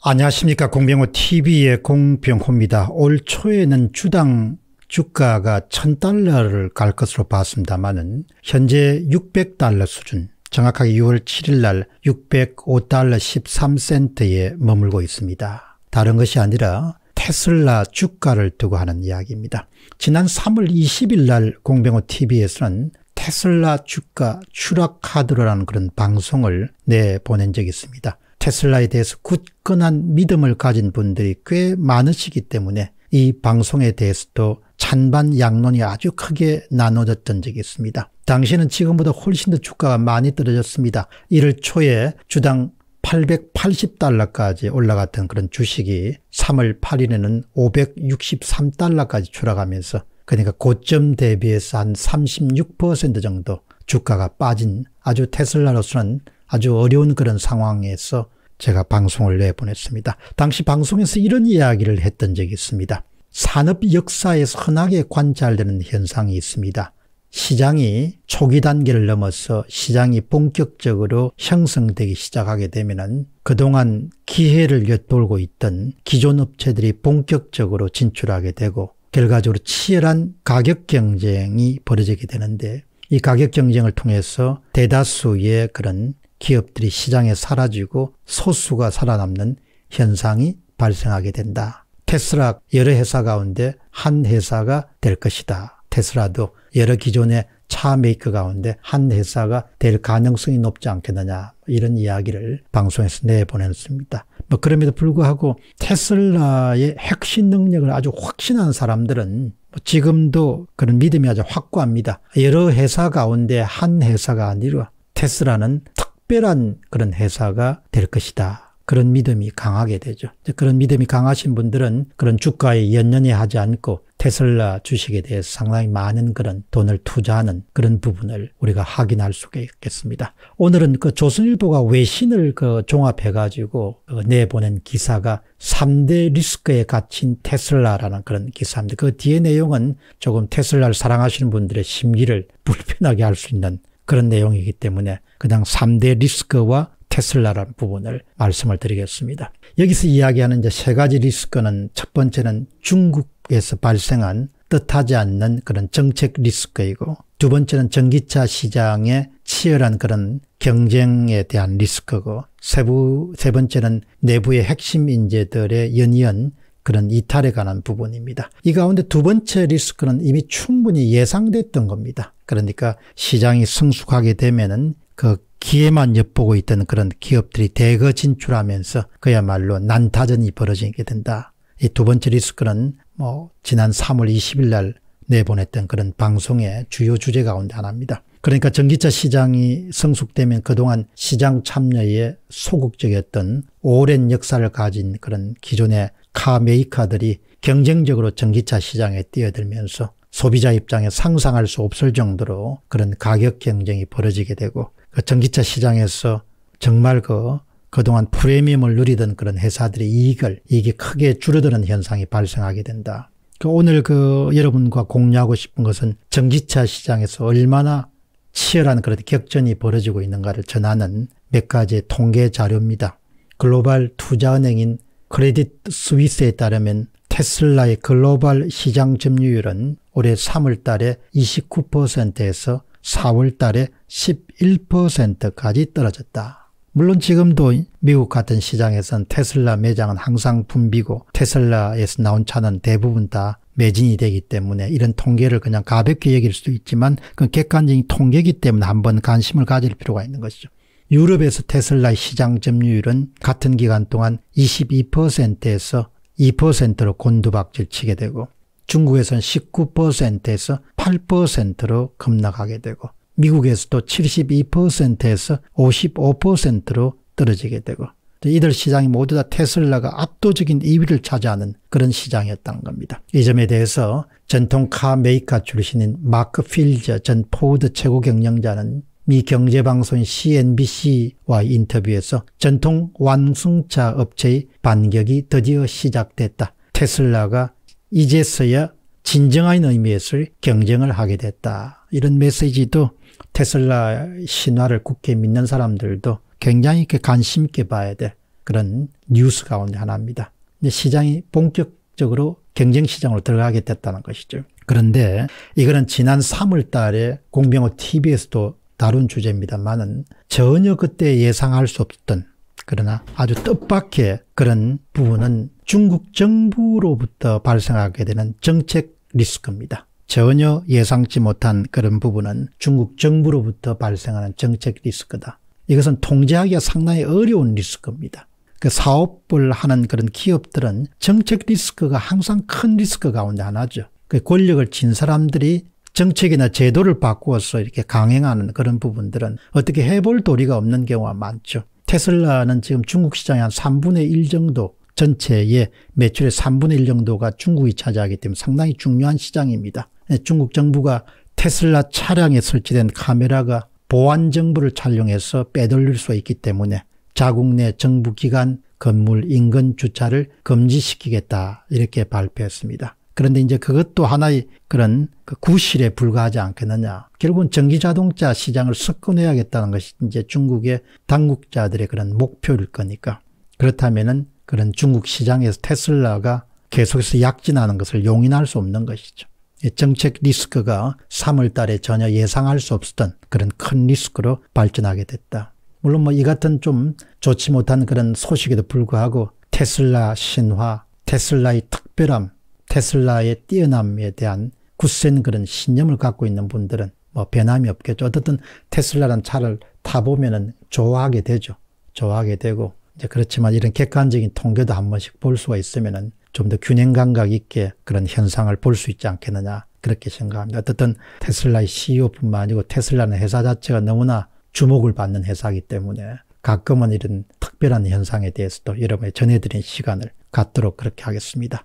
안녕하십니까 공병호 TV의 공병호입니다. 올 초에는 주당 주가가 1000달러를 갈 것으로 봤습니다마는 현재 600달러 수준 정확하게 6월 7일 날 605달러 13센트에 머물고 있습니다. 다른 것이 아니라 테슬라 주가를 두고 하는 이야기입니다. 지난 3월 20일 날 공병호 TV에서는 테슬라 주가 추락 카드로라는 그런 방송을 내보낸 적이 있습니다. 테슬라에 대해서 굳건한 믿음을 가진 분들이 꽤 많으시기 때문에 이 방송에 대해서도 찬반 양론이 아주 크게 나눠졌던 적이 있습니다. 당시에는 지금보다 훨씬 더 주가가 많이 떨어졌습니다. 이를 초에 주당 880달러까지 올라갔던 그런 주식이 3월 8일에는 563달러까지 추락하면서 그러니까 고점 대비해서 한 36% 정도 주가가 빠진 아주 테슬라로서는 아주 어려운 그런 상황에서 제가 방송을 내보냈습니다. 당시 방송에서 이런 이야기를 했던 적이 있습니다. 산업 역사에서 흔하게 관찰되는 현상이 있습니다. 시장이 초기 단계를 넘어서 시장이 본격적으로 형성되기 시작하게 되면 그동안 기회를 엿돌고 있던 기존 업체들이 본격적으로 진출하게 되고 결과적으로 치열한 가격 경쟁이 벌어지게 되는데 이 가격 경쟁을 통해서 대다수의 그런 기업들이 시장에 사라지고 소수가 살아남는 현상이 발생하게 된다. 테슬라 여러 회사 가운데 한 회사가 될 것이다. 테슬라도 여러 기존의 차 메이커 가운데 한 회사가 될 가능성이 높지 않겠느냐 이런 이야기를 방송에서 내보냈습니다. 뭐 그럼에도 불구하고 테슬라의 핵심 능력을 아주 확신한 사람들은 뭐 지금도 그런 믿음이 아주 확고합니다. 여러 회사 가운데 한 회사가 아니라 테슬라는 특 특별한 그런 회사가 될 것이다. 그런 믿음이 강하게 되죠. 그런 믿음이 강하신 분들은 그런 주가에 연연해 하지 않고 테슬라 주식에 대해서 상당히 많은 그런 돈을 투자하는 그런 부분을 우리가 확인할 수가 있겠습니다. 오늘은 그 조선일보가 외신을 그 종합해가지고 그 내보낸 기사가 3대 리스크에 갇힌 테슬라라는 그런 기사입니다. 그 뒤에 내용은 조금 테슬라를 사랑하시는 분들의 심리를 불편하게 할 수 있는 그런 내용이기 때문에 그냥 3대 리스크와 테슬라라는 부분을 말씀을 드리겠습니다. 여기서 이야기하는 이제 세 가지 리스크는 첫 번째는 중국에서 발생한 뜻하지 않는 그런 정책 리스크이고 두 번째는 전기차 시장의 치열한 그런 경쟁에 대한 리스크고 세부, 세 번째는 내부의 핵심 인재들의 연이은 그런 이탈에 관한 부분입니다. 이 가운데 두 번째 리스크는 이미 충분히 예상됐던 겁니다. 그러니까 시장이 성숙하게 되면은 그 기회만 엿보고 있던 그런 기업들이 대거 진출하면서 그야말로 난타전이 벌어지게 된다. 이 두 번째 리스크는 뭐 지난 3월 20일 날 내보냈던 그런 방송의 주요 주제 가운데 하나입니다. 그러니까 전기차 시장이 성숙되면 그동안 시장 참여에 소극적이었던 오랜 역사를 가진 그런 기존의 카 메이커들이 경쟁적으로 전기차 시장에 뛰어들면서 소비자 입장에 상상할 수 없을 정도로 그런 가격 경쟁이 벌어지게 되고 그 전기차 시장에서 정말 그 그동안 프리미엄을 누리던 그런 회사들의 이익을 이게 크게 줄어드는 현상이 발생하게 된다. 그 오늘 그 여러분과 공유하고 싶은 것은 전기차 시장에서 얼마나 치열한 그런 격전이 벌어지고 있는가를 전하는 몇 가지 의 통계 자료입니다. 글로벌 투자은행인 크레딧 스위스에 따르면 테슬라의 글로벌 시장 점유율은 올해 3월 달에 29%에서 4월 달에 11%까지 떨어졌다. 물론 지금도 미국 같은 시장에선 테슬라 매장은 항상 붐비고 테슬라에서 나온 차는 대부분 다 매진이 되기 때문에 이런 통계를 그냥 가볍게 여길 수도 있지만 그 객관적인 통계이기 때문에 한번 관심을 가질 필요가 있는 것이죠. 유럽에서 테슬라 시장 점유율은 같은 기간 동안 22%에서 2%로 곤두박질 치게 되고 중국에서는 19%에서 8%로 급락하게 되고 미국에서도 72%에서 55%로 떨어지게 되고 이들 시장이 모두 다 테슬라가 압도적인 2위를 차지하는 그런 시장이었다는 겁니다. 이 점에 대해서 전통카 메이카 출신인 마크 필저 전 포드 최고 경영자는 미 경제방송 CNBC와 인터뷰에서 전통 완승차 업체의 반격이 드디어 시작됐다. 테슬라가 이제서야 진정한 의미에서 경쟁을 하게 됐다. 이런 메시지도 테슬라 신화를 굳게 믿는 사람들도 굉장히 관심 있게 봐야 될 그런 뉴스 가운데 하나입니다. 시장이 본격적으로 경쟁시장으로 들어가게 됐다는 것이죠. 그런데 이거는 지난 3월 달에 공병호 TV에서도 다룬 주제입니다만은 전혀 그때 예상할 수 없던 그러나 아주 뜻밖의 그런 부분은 중국 정부로부터 발생하게 되는 정책 리스크입니다. 전혀 예상치 못한 그런 부분은 중국 정부로부터 발생하는 정책 리스크다. 이것은 통제하기가 상당히 어려운 리스크입니다. 그 사업을 하는 그런 기업들은 정책 리스크가 항상 큰 리스크 가운데 하나죠. 그 권력을 진 사람들이 정책이나 제도를 바꾸어서 이렇게 강행하는 그런 부분들은 어떻게 해볼 도리가 없는 경우가 많죠. 테슬라는 지금 중국 시장의 한 3분의 1 정도 전체의 매출의 3분의 1 정도가 중국이 차지하기 때문에 상당히 중요한 시장입니다. 예, 중국 정부가 테슬라 차량에 설치된 카메라가 보안 정보를 촬영해서 빼돌릴 수 있기 때문에 자국 내 정부기관 건물 인근 주차를 금지시키겠다 이렇게 발표했습니다. 그런데 이제 그것도 하나의 그런 그 구실에 불과하지 않겠느냐. 결국은 전기 자동차 시장을 석권해야겠다는 것이 이제 중국의 당국자들의 그런 목표일 거니까. 그렇다면은 그런 중국 시장에서 테슬라가 계속해서 약진하는 것을 용인할 수 없는 것이죠. 정책 리스크가 3월 달에 전혀 예상할 수 없었던 그런 큰 리스크로 발전하게 됐다. 물론 뭐 이 같은 좀 좋지 못한 그런 소식에도 불구하고 테슬라 신화, 테슬라의 특별함, 테슬라의 뛰어남에 대한 굳센 그런 신념을 갖고 있는 분들은 뭐 변함이 없겠죠. 어쨌든 테슬라란 차를 타보면은 좋아하게 되죠. 좋아하게 되고 이제 그렇지만 이런 객관적인 통계도 한 번씩 볼 수가 있으면은 좀 더 균형 감각 있게 그런 현상을 볼 수 있지 않겠느냐 그렇게 생각합니다. 어쨌든 테슬라의 CEO뿐만 아니고 테슬라는 회사 자체가 너무나 주목을 받는 회사이기 때문에 가끔은 이런 특별한 현상에 대해서도 여러분이 전해드린 시간을 갖도록 그렇게 하겠습니다.